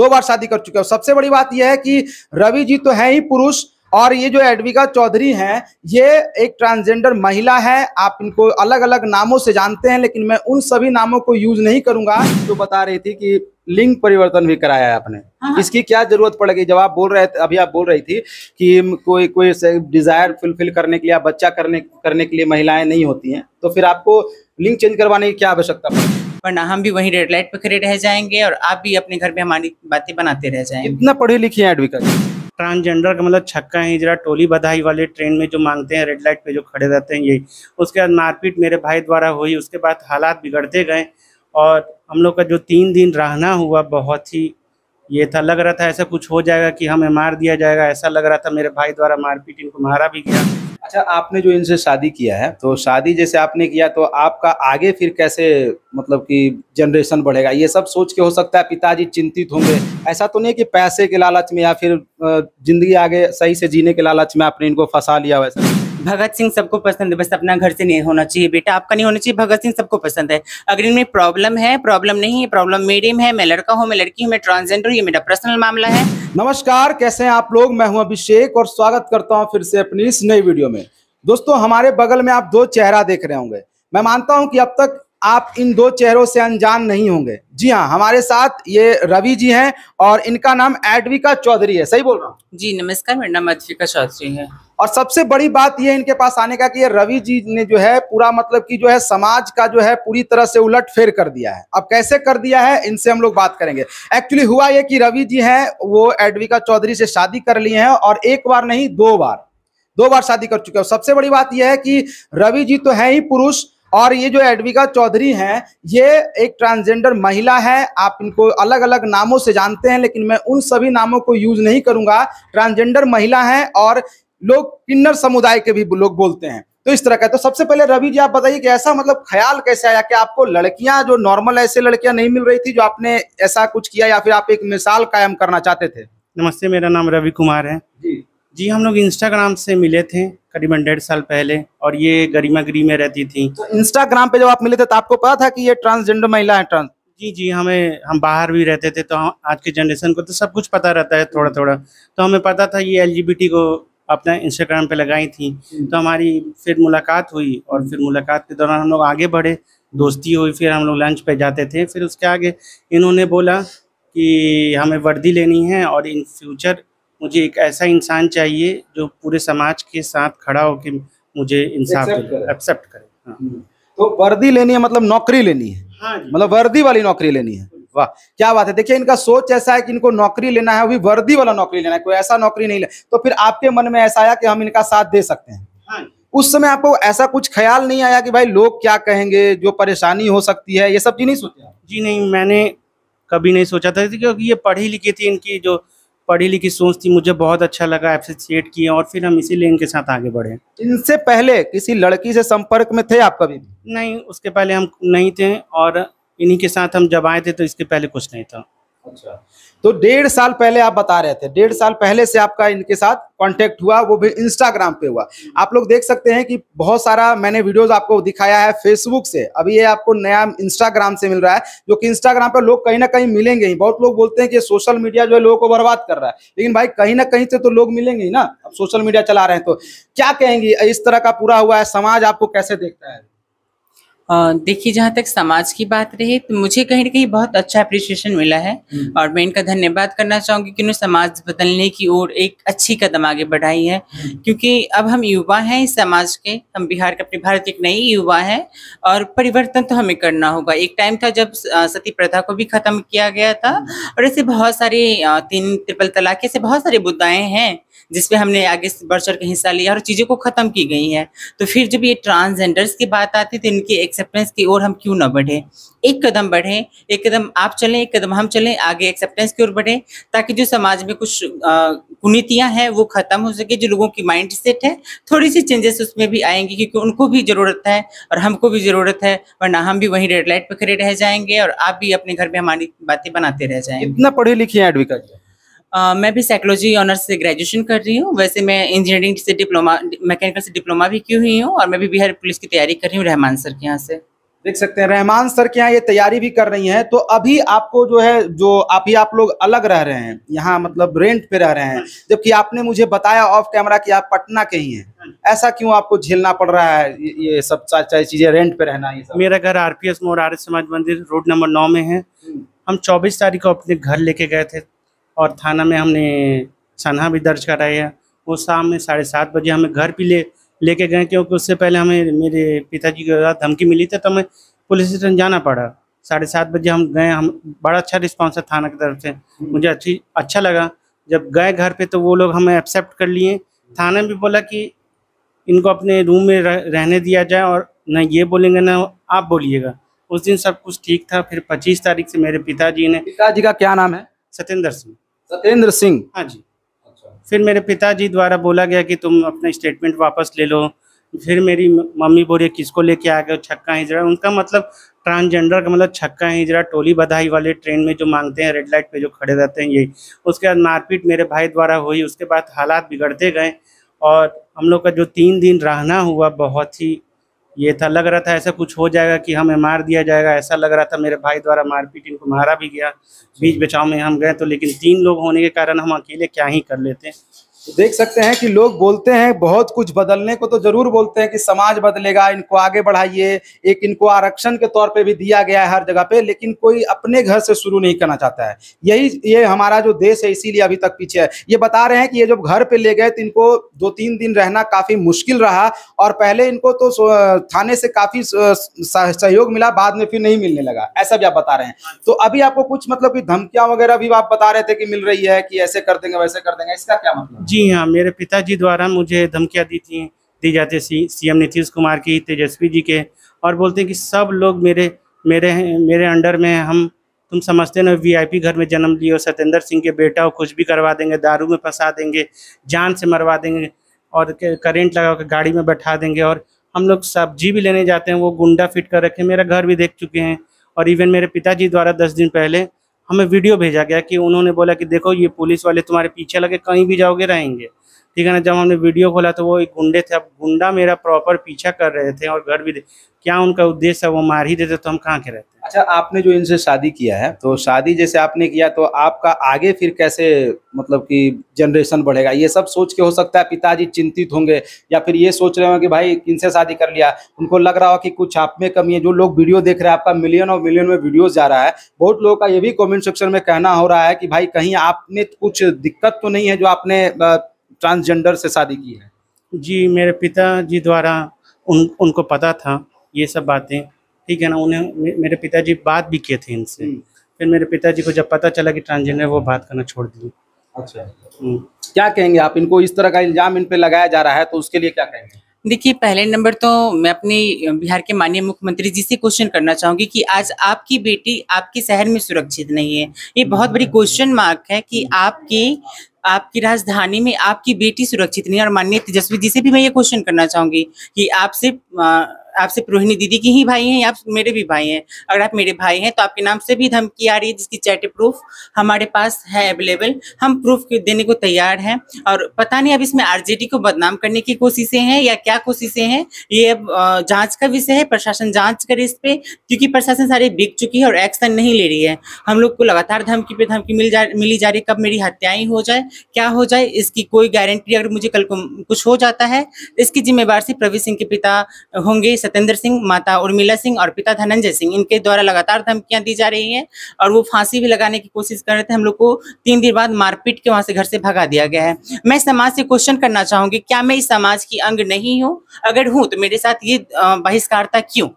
दो बार शादी कर चुके हैं सबसे बड़ी बात यह है कि रवि जी तो है ही पुरुष और ये जो एडविका चौधरी हैं ये एक ट्रांसजेंडर महिला है आप इनको अलग अलग नामों से जानते हैं लेकिन मैं उन सभी नामों को यूज नहीं करूंगा जो बता रही थी कि लिंग परिवर्तन भी कराया है आपने हाँ, हाँ। इसकी क्या जरूरत पड़ेगी जब आप बोल रहे थे अभी आप बोल रही थी कि कोई कोई डिजायर फुलफिल करने के लिए बच्चा करने करने के लिए महिलाएं नहीं होती हैं तो फिर आपको लिंग चेंज करवाने की क्या आवश्यकता पड़ेगी वरना हम भी वही रेड लाइट पे खड़े रह जाएंगे और आप भी अपने घर में हमारी बातें बनाते रह जाएंगे इतना पढ़े लिखे हैं एडविका ट्रांसजेंडर का मतलब छक्का है जरा टोली बधाई वाले ट्रेन में जो मांगते हैं रेड लाइट पे जो खड़े रहते हैं यही उसके बाद मारपीट मेरे भाई द्वारा हुई उसके बाद हालात बिगड़ते गए और हम लोग का जो तीन दिन रहना हुआ बहुत ही ये था लग रहा था ऐसा कुछ हो जाएगा कि हमें मार दिया जाएगा ऐसा लग रहा था मेरे भाई द्वारा मारपीट इनको मारा भी गया अच्छा आपने जो इनसे शादी किया है तो शादी जैसे आपने किया तो आपका आगे फिर कैसे मतलब कि जनरेशन बढ़ेगा ये सब सोच के हो सकता है पिताजी चिंतित होंगे ऐसा तो नहीं कि पैसे के लालच में या फिर जिंदगी आगे सही से जीने के लालच में आपने इनको फंसा लिया वैसे भगत सिंह सबको पसंद है बस अपना घर से नहीं होना चाहिए बेटा आपका नहीं होना चाहिए भगत सिंह सबको पसंद है अगर इनमें प्रॉब्लम है प्रॉब्लम नहीं है प्रॉब्लम मेरे में है मैं लड़का हूँ मैं लड़की हूँ मैं ट्रांसजेंडर ये मेरा पर्सनल मामला है नमस्कार कैसे हैं आप लोग मैं हूँ अभिषेक और स्वागत करता हूँ फिर से अपनी इस नई वीडियो में दोस्तों हमारे बगल में आप दो चेहरा देख रहे होंगे मैं मानता हूँ कि अब तक आप इन दो चेहरों से अनजान नहीं होंगे जी हाँ हमारे साथ ये रवि जी हैं और इनका नाम एडविका चौधरी है सही बोल रहा हूँ जी नमस्कार मेरा नाम एडविका चौधरी है और सबसे बड़ी बात ये इनके पास आने का कि ये रवि जी ने जो है पूरा मतलब कि जो है समाज का जो है पूरी तरह से उलट फेर कर दिया है अब कैसे कर दिया है इनसे हम लोग बात करेंगे एक्चुअली हुआ ये कि रवि जी हैं वो एडविका चौधरी से शादी कर लिए हैं और एक बार नहीं दो बार दो बार शादी कर चुके हैं सबसे बड़ी बात यह है कि रवि जी तो है ही पुरुष और ये जो एडविका चौधरी हैं ये एक ट्रांसजेंडर महिला है आप इनको अलग अलग नामों से जानते हैं लेकिन मैं उन सभी नामों को यूज नहीं करूंगा ट्रांसजेंडर महिला हैं और लोग किन्नर समुदाय के भी लोग बोलते हैं तो इस तरह का तो सबसे पहले रवि जी आप बताइए कि ऐसा मतलब ख्याल कैसे आया कि आपको लड़कियां जो नॉर्मल ऐसे लड़कियां नहीं मिल रही थी जो आपने ऐसा कुछ किया या फिर आप एक मिसाल कायम करना चाहते थे नमस्ते मेरा नाम रवि कुमार है जी जी हम लोग इंस्टाग्राम से मिले थे करीबन डेढ़ साल पहले और ये गरिमा गिरी में रहती थी तो इंस्टाग्राम पे जब आप मिले थे तो आपको पता था कि ये ट्रांसजेंडर महिला है ट्रांस जी जी हमें हम बाहर भी रहते थे तो हम आज के जनरेशन को तो सब कुछ पता रहता है थोड़ा थोड़ा तो हमें पता था ये एल को अपना इंस्टाग्राम पे लगाई थी हम्म। तो हमारी फिर मुलाकात हुई और फिर मुलाकात के दौरान हम लोग आगे बढ़े दोस्ती हुई फिर हम लोग लंच पे जाते थे फिर उसके आगे इन्होंने बोला कि हमें वर्दी लेनी है और इन फ्यूचर मुझे एक ऐसा इंसान चाहिए जो पूरे समाज के साथ खड़ा होकर मुझे इंसाफ एक्सेप्ट करे हाँ। हम्म। तो वर्दी लेनी है मतलब नौकरी लेनी है हाँ मतलब वर्दी वाली नौकरी लेनी है वाह क्या बात है देखिए इनका सोच ऐसा है कि इनको नौकरी लेना है अभी वर्दी वाला नौकरी लेना है कोई ऐसा नौकरी नहीं ले तो फिर आपके मन में ऐसा आया कि हम इनका साथ दे सकते हैं हाँ उस समय आपको ऐसा कुछ ख्याल नहीं आया कि भाई लोग क्या कहेंगे जो परेशानी हो सकती है ये सब चीज नहीं सोचा जी नहीं मैंने कभी नहीं सोचा था क्योंकि ये पढ़ी लिखी थी इनकी जो पढ़ी लिखी सोच थी मुझे बहुत अच्छा लगा एप्रिसिएट किए और फिर हम इसी लेन के साथ आगे बढ़े इनसे पहले किसी लड़की से संपर्क में थे आप कभी नहीं उसके पहले हम नहीं थे और इन्हीं के साथ हम जब आए थे तो इसके पहले कुछ नहीं था अच्छा तो डेढ़ साल पहले आप बता रहे थे डेढ़ साल पहले से आपका इनके साथ कांटेक्ट हुआ वो भी इंस्टाग्राम पे हुआ आप लोग देख सकते हैं कि बहुत सारा मैंने वीडियोस आपको दिखाया है फेसबुक से अभी ये आपको नया इंस्टाग्राम से मिल रहा है जो कि इंस्टाग्राम पे लोग कहीं ना कहीं मिलेंगे ही बहुत लोग बोलते हैं कि सोशल मीडिया जो है लोगों को बर्बाद कर रहा है लेकिन भाई कहीं ना कहीं से तो लोग मिलेंगे ही ना अब सोशल मीडिया चला रहे हैं तो क्या कहेंगे इस तरह का पूरा हुआ है समाज आपको कैसे देखता है देखिए जहाँ तक समाज की बात रही तो मुझे कहीं ना कहीं बहुत अच्छा अप्रिसिएशन मिला है हम्म। और मैं इनका धन्यवाद करना चाहूँगी कि उन्होंने समाज बदलने की ओर एक अच्छी कदम आगे बढ़ाई है हम्म। क्योंकि अब हम युवा हैं इस समाज के हम बिहार के अपने भारत के एक नई युवा हैं और परिवर्तन तो हमें करना होगा एक टाइम था जब सती प्रथा को भी खत्म किया गया था और ऐसे बहुत सारे तीन त्रिपल तलाक ऐसे बहुत सारे मुद्दाएं हैं जिसपे हमने आगे बढ़ चढ़ के हिस्सा लिया और चीज़ों को ख़त्म की गई है तो फिर जब ये ट्रांसजेंडर्स की बात आती तो इनकी एक्सेप्टेंस की ओर हम क्यों ना बढ़ें एक कदम बढ़ें एक कदम आप चलें एक कदम हम चलें आगे एक्सेप्टेंस की ओर बढ़ें ताकि जो समाज में कुछ कुनीतियाँ हैं वो ख़त्म हो सके जो लोगों की माइंड सेट है थोड़ी सी चेंजेस उसमें भी आएंगी क्योंकि उनको भी ज़रूरत है और हमको भी ज़रूरत है वरना हम भी वहीं रेड लाइट पर खड़े रह जाएंगे और आप भी अपने घर में हमारी बातें बनाते रह जाएंगे इतना पढ़े लिखे हैं एडविका जी मैं भी साइकोलॉजी ऑनर्स से ग्रेजुएशन कर रही हूँ वैसे मैं इंजीनियरिंग से डिप्लोमा मैकेनिकल से डिप्लोमा भी की हुई हूँ और मैं भी बिहार पुलिस की तैयारी कर रही हूँ रहमान सर के यहाँ से देख सकते हैं रहमान सर के यहाँ ये तैयारी भी कर रही हैं तो अभी आपको जो है जो आप ही आप लोग अलग रह रहे हैं यहाँ मतलब रेंट पे रह रहे हैं जबकि आपने मुझे बताया ऑफ कैमरा कि आप पटना के ही हैं ऐसा क्यों आपको झेलना पड़ रहा है ये सब सारी चीजें रेंट पे रहना ये सब मेरा घर आर पी एस मोड़ आर्य समाज मंदिर रोड नंबर नौ में है हम्म। हम चौबीस तारीख को अपने घर लेके गए थे और थाना में हमने सनहा भी दर्ज कराया वो शाम में साढ़े सात बजे हमें घर भी ले लेके गए क्योंकि उससे पहले हमें मेरे पिताजी के साथ धमकी मिली थी तो हमें पुलिस स्टेशन जाना पड़ा साढ़े सात बजे हम गए हम बड़ा अच्छा रिस्पॉन्स है थाना की तरफ से मुझे अच्छी अच्छा लगा जब गए घर पे तो वो लोग हमें एक्सेप्ट कर लिए थाना भी बोला कि इनको अपने रूम में रहने दिया जाए और न ये बोलेंगे ना आप बोलिएगा उस दिन सब कुछ ठीक था फिर पच्चीस तारीख से मेरे पिताजी ने पिताजी का क्या नाम है सत्येंद्र सिंह सत्येंद्र सिंह हाँ जी अच्छा। फिर मेरे पिताजी द्वारा बोला गया कि तुम अपना स्टेटमेंट वापस ले लो फिर मेरी मम्मी बोली किसको लेके आ गए छक्का हिजरा उनका मतलब ट्रांसजेंडर का मतलब छक्का हिजरा टोली बधाई वाले ट्रेन में जो मांगते हैं रेड लाइट पे जो खड़े रहते हैं ये उसके बाद मारपीट मेरे भाई द्वारा हुई उसके बाद हालात बिगड़ते गए और हम लोग का जो तीन दिन रहना हुआ बहुत ही ये था लग रहा था ऐसा कुछ हो जाएगा कि हमें मार दिया जाएगा ऐसा लग रहा था मेरे भाई द्वारा मारपीट इनको मारा भी गया बीच बचाव में हम गए तो लेकिन तीन लोग होने के कारण हम अकेले क्या ही कर लेते देख सकते हैं कि लोग बोलते हैं बहुत कुछ बदलने को तो जरूर बोलते हैं कि समाज बदलेगा इनको आगे बढ़ाइए एक इनको आरक्षण के तौर पे भी दिया गया है हर जगह पे लेकिन कोई अपने घर से शुरू नहीं करना चाहता है यही ये हमारा जो देश है इसीलिए अभी तक पीछे है ये बता रहे हैं कि ये जब घर पे ले गए तो इनको दो तीन दिन रहना काफी मुश्किल रहा और पहले इनको तो थाने से काफी सहयोग मिला बाद में फिर नहीं मिलने लगा ऐसा भी आप बता रहे हैं तो अभी आपको कुछ मतलब की धमकियां वगैरह भी आप बता रहे थे कि मिल रही है कि ऐसे कर देंगे वैसे कर देंगे इसका क्या मतलब जी जी हाँ मेरे पिताजी द्वारा मुझे धमकियाँ दी थी दी जाती सी सीएम नीतीश कुमार की तेजस्वी जी के और बोलते हैं कि सब लोग मेरे मेरे मेरे अंडर में हम तुम समझते ना वीआईपी घर में जन्म लियो सत्येंद्र सिंह के बेटा हो कुछ भी करवा देंगे दारू में फंसा देंगे जान से मरवा देंगे और करेंट लगा कर गाड़ी में बैठा देंगे और हम लोग सब्जी भी लेने जाते हैं वो गुंडा फिट कर रखे मेरा घर भी देख चुके हैं और इवन मेरे पिताजी द्वारा दस दिन पहले हमें वीडियो भेजा गया कि उन्होंने बोला कि देखो ये पुलिस वाले तुम्हारे पीछे लगे कहीं भी जाओगे रहेंगे ठीक है ना जब हमने वीडियो खोला तो वो एक गुंडे थे अब गुंडा मेरा प्रॉपर पीछा कर रहे थे और घर भी क्या उनका उद्देश्य है वो मार ही देते तो हम कहाँ के रहते अच्छा आपने जो इनसे शादी किया है तो शादी जैसे आपने किया तो आपका आगे फिर कैसे मतलब कि जनरेशन बढ़ेगा ये सब सोच के हो सकता है पिताजी चिंतित होंगे या फिर ये सोच रहे होंगे कि भाई किनसे शादी कर लिया उनको लग रहा हो कि कुछ आप में कमी है जो लोग वीडियो देख रहे हैं आपका मिलियन और मिलियन में वीडियोज जा रहा है बहुत लोगों का ये भी कॉमेंट सेक्शन में कहना हो रहा है कि भाई कहीं आप में कुछ दिक्कत तो नहीं है जो आपने ट्रांसजेंडर से शादी की है जी मेरे पिताजी द्वारा उन उनको पता था ये सब बातें ठीक है ना उन्हें मेरे पिताजी बात भी किए थे इनसे हम्म। फिर मेरे पिताजी को जब पता चला कि ट्रांसजेंडर वो बात करना छोड़ दिए अच्छा हम्म। क्या कहेंगे आप इनको इस तरह का इल्जाम इन पे लगाया जा रहा है तो उसके लिए क्या कहेंगे देखिए पहले नंबर तो मैं अपने बिहार के माननीय मुख्यमंत्री जी से क्वेश्चन करना चाहूंगी कि आज आपकी बेटी आपके शहर में सुरक्षित नहीं है ये बहुत बड़ी हम्म। क्वेश्चन मार्क है कि आपकी आपकी राजधानी में आपकी बेटी सुरक्षित नहीं और माननीय तेजस्वी जी से भी मैं ये क्वेश्चन करना चाहूंगी कि आपसे आपसे प्रोहिणी दीदी की ही भाई हैं आप मेरे भी भाई हैं अगर आप मेरे भाई हैं तो आपके नाम से भी धमकी आ रही है जिसकी चैट प्रूफ हमारे पास है अवेलेबल हम प्रूफ देने को तैयार हैं और पता नहीं अब इसमें आरजेडी को बदनाम करने की कोशिशें हैं या क्या कोशिशें हैं ये अब जाँच का विषय है प्रशासन जाँच करे इस पर क्योंकि प्रशासन सारे बिक चुकी है और एक्शन नहीं ले रही है हम लोग को लगातार धमकी पे धमकी मिल जा मिली जा रही कब मेरी हत्याएं हो जाए क्या हो जाए इसकी कोई गारंटी अगर मुझे कल को कुछ हो जाता है इसकी जिम्मेवार से प्रवीण सिंह के पिता होंगे सत्येंद्र सिंह माता उर्मिला सिंह और पिता धनंजय सिंह इनके द्वारा लगातार धमकियां दी जा रही हैं और वो फांसी भी लगाने की कोशिश कर रहे थे हम लोग को तीन दिन बाद मारपीट के वहां से घर से भगा दिया गया है मैं समाज से क्वेश्चन करना चाहूंगी क्या मैं इस समाज की अंग नहीं हूँ अगर हूँ तो मेरे साथ ये बहिष्कारता क्यों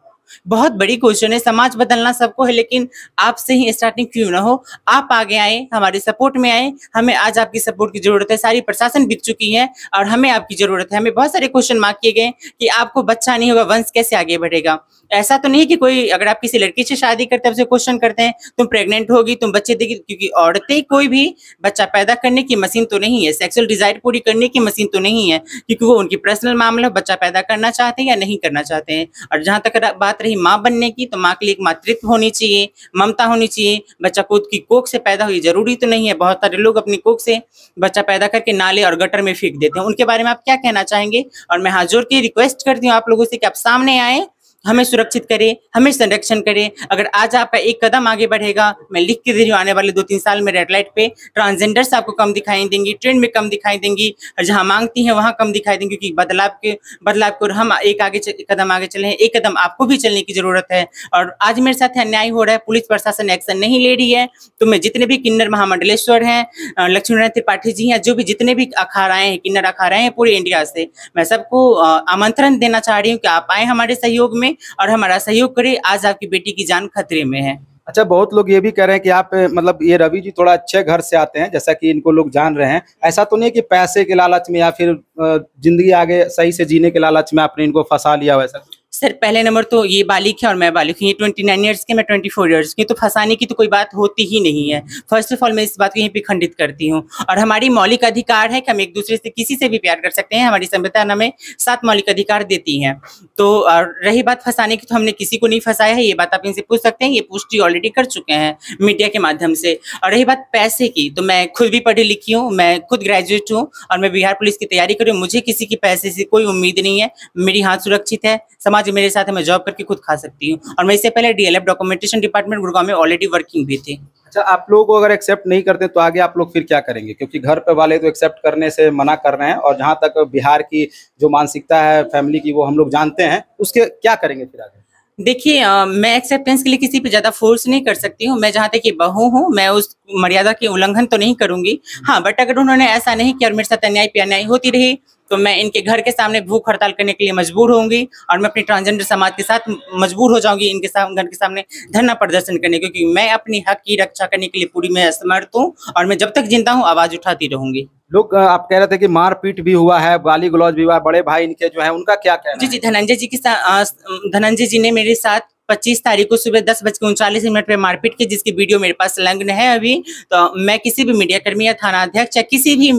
बहुत बड़ी क्वेश्चन है समाज बदलना सबको है लेकिन आपसे ही स्टार्टिंग क्यों ना हो आप आगे आए हमारे सपोर्ट में आए हमें आज आपकी सपोर्ट की जरूरत है सारी प्रशासन बीत चुकी है और हमें आपकी जरूरत है हमें बहुत सारे क्वेश्चन मार्क किए गए कि आपको बच्चा नहीं होगा वंश कैसे आगे बढ़ेगा ऐसा तो नहीं कि कोई अगर आप किसी लड़की से शादी करते हैं क्वेश्चन करते हैं तुम प्रेग्नेंट होगी तुम बच्चे देगी क्योंकि औरतें कोई भी बच्चा पैदा करने की मशीन तो नहीं है सेक्सुअल डिजायर पूरी करने की मशीन तो नहीं है क्योंकि वो उनकी पर्सनल मामला बच्चा पैदा करना चाहते हैं या नहीं करना चाहते हैं और जहां तक बात रही माँ बनने की तो माँ के लिए एक मातृत्व होनी चाहिए ममता होनी चाहिए बच्चा खुद की कोख से पैदा हुई जरूरी तो नहीं है बहुत सारे लोग अपनी कोख से बच्चा पैदा करके नाले और गटर में फेंक देते हैं उनके बारे में आप क्या कहना चाहेंगे और मैं हाथ जोड़ के रिक्वेस्ट करती हूँ आप लोगों से कि आप सामने आए हमें सुरक्षित करे हमें संरक्षण करे अगर आज आपका एक कदम आगे बढ़ेगा मैं लिख के दे रही हूँ आने वाले दो तीन साल में रेड लाइट पे ट्रांसजेंडर्स आपको कम दिखाई देंगी ट्रेन में कम दिखाई देंगी और जहाँ मांगती हैं वहाँ कम दिखाई देंगी क्योंकि बदलाव के बदलाव को हम एक आगे कदम आगे चले हैं एक कदम आपको भी चलने की जरूरत है और आज मेरे साथ अन्याय हो रहा है पुलिस प्रशासन एक्शन नहीं ले रही है तो मैं जितने भी किन्नर महामंडलेश्वर हैं लक्ष्मी नारायण त्रिपाठी जी हैं जो भी जितने भी अखाड़ाएं हैं किन्नर अखाड़ाएं हैं पूरे इंडिया से मैं सबको आमंत्रण देना चाह रही हूँ कि आप आए हमारे सहयोग में करें और हमारा सहयोग करें आज आपकी बेटी की जान खतरे में है अच्छा बहुत लोग ये भी कह रहे हैं कि आप मतलब ये रवि जी थोड़ा अच्छे घर से आते हैं जैसा कि इनको लोग जान रहे हैं ऐसा तो नहीं कि पैसे के लालच में या फिर जिंदगी आगे सही से जीने के लालच में आपने इनको फंसा लिया वैसा सर पहले नंबर तो ये बालिक है और मैं बालिक हूँ ये ट्वेंटी नाइन ईयर्स के मैं ट्वेंटी फोर ईयर्स की तो फंसाने की तो कोई बात होती ही नहीं है फर्स्ट ऑफ ऑल मैं इस बात को यहीं पे खंडित करती हूँ और हमारी मौलिक अधिकार है कि हम एक दूसरे से किसी से भी प्यार कर सकते हैं हमारी संविधान हमें सात मौलिक अधिकार देती है तो और रही बात फंसाने की तो हमने किसी को नहीं फंसाया है ये बात आप इनसे पूछ सकते हैं ये पुष्टि ऑलरेडी कर चुके हैं मीडिया के माध्यम से और रही बात पैसे की तो मैं खुद भी पढ़ी लिखी हूँ मैं खुद ग्रेजुएट हूँ और मैं बिहार पुलिस की तैयारी करूँ मुझे किसी की पैसे से कोई उम्मीद नहीं है मेरी हाथ सुरक्षित है समाज आज मेरे साथ मैं जॉब करके खुद खा सकती हूँ और मैं इससे पहले डीएलएफ डॉक्यूमेंटेशन डिपार्टमेंट गुड़गांव में ऑलरेडी वर्किंग भी थे अच्छा आप लोग अगर एक्सेप्ट नहीं करते तो आगे आप लोग फिर क्या करेंगे क्योंकि घर पे वाले तो एक्सेप्ट करने से मना कर रहे हैं और जहाँ तक बिहार की जो मानसिकता है फैमिली की वो हम लोग जानते हैं उसके क्या करेंगे फिर आगे देखिए मैं एक्सेप्टेंस के लिए किसी पे ज़्यादा फोर्स नहीं कर सकती हूँ मैं जहाँ तक कि बहू हूँ मैं उस मर्यादा की उल्लंघन तो नहीं करूँगी हाँ बट अगर उन्होंने ऐसा नहीं किया और मेरे साथ अन्याय पे अन्याय होती रही तो मैं इनके घर के सामने भूख हड़ताल करने के लिए मजबूर होंगी और मैं अपने ट्रांसजेंडर समाज के साथ मजबूर हो जाऊंगी इनके साथ घर के सामने धरना प्रदर्शन करने क्योंकि मैं अपनी हक की रक्षा करने के लिए पूरी मैं असमर्थ हूँ और मैं जब तक जिंदा हूँ आवाज उठाती रहूंगी लोग आप कह रहे थे कि मारपीट भी हुआ है गाली गलौज भी हुआ बड़े भाई इनके जो है उनका क्या कहना जी जी धनंजय जी के साथ धनंजय जी ने मेरे साथ पच्चीस तारीख को सुबह दस बजकर उनचालीस मिनट पर मारपीट की जिसकी वीडियो मेरे पास संलग्न है अभी तो मैं किसी भी मीडिया कर्मी या थाना अध्यक्ष या किसी भी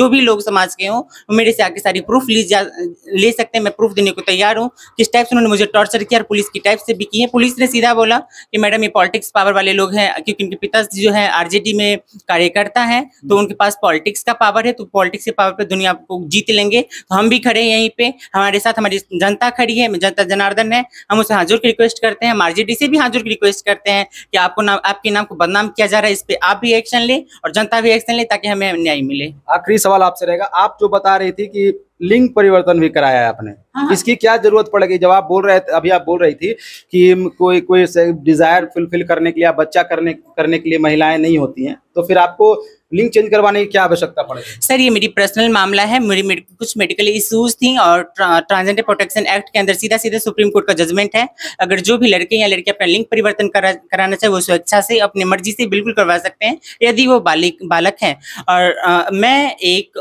जो भी लोग समाज के हों मेरे से आके सारी प्रूफ ली जा ले सकते हैं मैं प्रूफ देने को तैयार हूँ किस टाइप से उन्होंने मुझे टॉर्चर किया और पुलिस की टाइप से भी की है पुलिस ने सीधा बोला कि मैडम ये पॉलिटिक्स पावर वाले लोग हैं क्योंकि उनके पिताजी जो है आर में कार्यकर्ता है तो उनके पास पॉलिटिक्स का पावर है तो पॉलिटिक्स के पावर पर दुनिया को जीत लेंगे तो हम भी खड़े हैं यहीं पर हमारे साथ हमारी जनता खड़ी है जनता जनार्दन है हम उसे हाजुर की रिक्वेस्ट कर करते हैं मार्जीडी से भी हाजुर की रिक्वेस्ट करते हैं कि आपको नाम आपके नाम को बदनाम किया जा रहा है इस पर आप भी एक्शन लें और जनता भी एक्शन ले ताकि हमें न्याय मिले आखिरी सवाल आपसे रहेगा आप जो बता रही थी कि लिंग परिवर्तन भी कराया है आपने हाँ, हाँ। इसकी क्या जरूरत पड़ेगी जब आप बोल रहे थे अभी आप बोल रही थी कि कोई कोई डिजायर फुलफिल करने के लिए बच्चा करने करने के लिए महिलाएं नहीं होती हैं तो फिर आपको लिंक चेंज करवाने की क्या आवश्यकता पड़े सर ये मेरी पर्सनल मामला है मेरी मेड, कुछ मेडिकल इशूज थी और ट्रांसजेंडर प्रोटेक्शन एक्ट के अंदर सीधा सीधे सुप्रीम कोर्ट का जजमेंट है अगर जो भी लड़के या लड़के अपना लिंक परिवर्तन कराना चाहे वो स्वेच्छा से अपनी मर्जी से बिल्कुल करवा सकते हैं यदि वो बालिक बालक है और मैं एक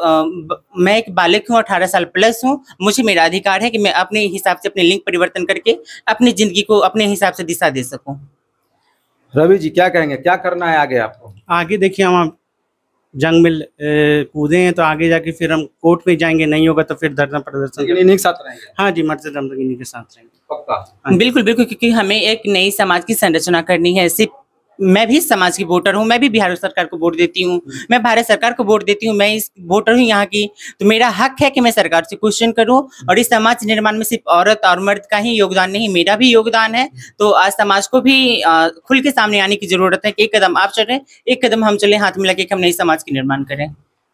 मैं एक बालक हूँ अठारह साल प्लस हूँ मुझे मेरा अधिकार है कि मैं अपने हिसाब से अपने लिंक परिवर्तन करके अपनी जिंदगी को अपने हिसाब से दिशा दे सकूँ रवि जी क्या कहेंगे क्या करना है आगे आपको आगे देखिए हम जंग में कूदे हैं तो आगे जाके फिर हम कोर्ट में जाएंगे नहीं होगा तो फिर धरना प्रदर्शन के साथ हाँ जी मर्जी इन्हीं के साथ रहेंगे पक्का बिल्कुल बिल्कुल क्योंकि हमें एक नई समाज की संरचना करनी है सिर्फ मैं भी समाज की वोटर हूँ मैं भी बिहार सरकार को वोट देती हूँ मैं भारत सरकार को वोट देती हूँ मैं इस वोटर हूँ यहाँ की तो मेरा हक है कि मैं सरकार से क्वेश्चन करूँ और इस समाज निर्माण में सिर्फ औरत और मर्द का ही योगदान नहीं मेरा भी योगदान है तो आज समाज को भी खुल के सामने आने की जरूरत है कि एक कदम आप चले एक कदम हम चले हाथ मिला के हम नई समाज के निर्माण करें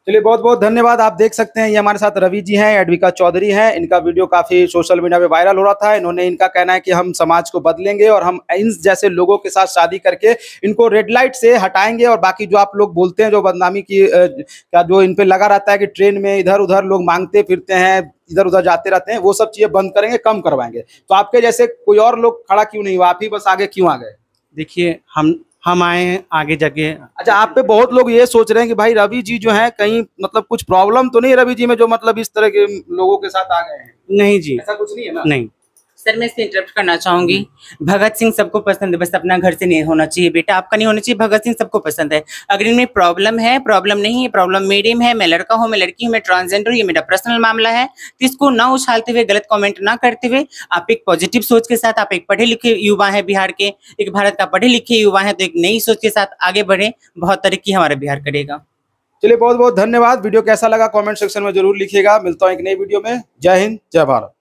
चलिए बहुत बहुत धन्यवाद आप देख सकते हैं ये हमारे साथ रवि जी हैं एडविका चौधरी हैं इनका वीडियो काफी सोशल मीडिया पे वायरल हो रहा था इन्होंने इनका कहना है कि हम समाज को बदलेंगे और हम इन जैसे लोगों के साथ शादी करके इनको रेड लाइट से हटाएंगे और बाकी जो आप लोग बोलते हैं जो बदनामी की क्या जो इन पे लगा रहता है कि ट्रेन में इधर उधर लोग मांगते फिरते हैं इधर उधर जाते रहते हैं वो सब चीजें बंद करेंगे कम करवाएंगे तो आपके जैसे कोई और लोग खड़ा क्यों नहीं हुआ आप ही बस आगे क्यों आ गए देखिए हम हम आए आगे जाके अच्छा आप पे बहुत लोग ये सोच रहे हैं कि भाई रवि जी जो हैं कहीं मतलब कुछ प्रॉब्लम तो नहीं रवि जी में जो मतलब इस तरह के लोगों के साथ आ गए हैं नहीं जी ऐसा कुछ नहीं है ना नहीं सर मैं इसे इंटरप्ट करना चाहूंगी भगत सिंह सबको पसंद है बस अपना घर से नहीं होना चाहिए बेटा आपका नहीं होना चाहिए भगत सिंह सबको पसंद है अगर इनमें प्रॉब्लम है प्रॉब्लम नहीं है प्रॉब्लम मीडियम है मैं लड़का हूँ मैं लड़की हूँ मैं ट्रांसजेंडर हूँ ये मेरा पर्सनल मामला है तो इसको ना उछालते हुए गलत कॉमेंट ना करते हुए आप एक पॉजिटिव सोच के साथ आप एक पढ़े लिखे युवा है बिहार के एक भारत का पढ़े लिखे युवा है तो एक नई सोच के साथ आगे बढ़े बहुत तरक्की हमारा बिहार करेगा चलिए बहुत बहुत धन्यवाद वीडियो कैसा लगा कमेंट सेक्शन में जरूर लिखिएगा मिलता हूँ एक नई वीडियो में जय हिंद जय भारत